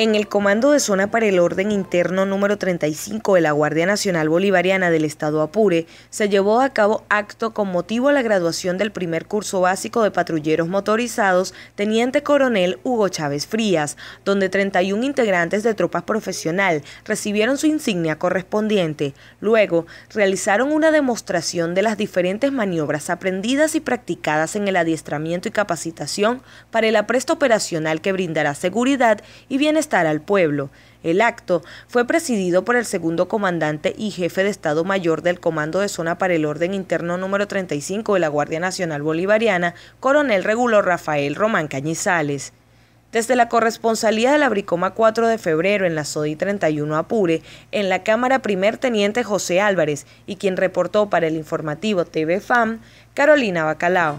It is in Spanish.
En el Comando de Zona para el Orden Interno número 35 de la Guardia Nacional Bolivariana del Estado Apure, se llevó a cabo acto con motivo a la graduación del primer curso básico de patrulleros motorizados Teniente Coronel Hugo Chávez Frías, donde 31 integrantes de tropas profesional recibieron su insignia correspondiente. Luego, realizaron una demostración de las diferentes maniobras aprendidas y practicadas en el adiestramiento y capacitación para el apresto operacional que brindará seguridad y bienestar al pueblo. El acto fue presidido por el segundo comandante y jefe de Estado Mayor del Comando de Zona para el Orden Interno número 35 de la Guardia Nacional Bolivariana, coronel regulo Rafael Román Cañizales. Desde la corresponsalía de la Bricoma 4 de febrero en la SODI 31 Apure, en la Cámara Primer Teniente José Álvarez y quien reportó para el informativo TV FAM, Carolina Bacalao.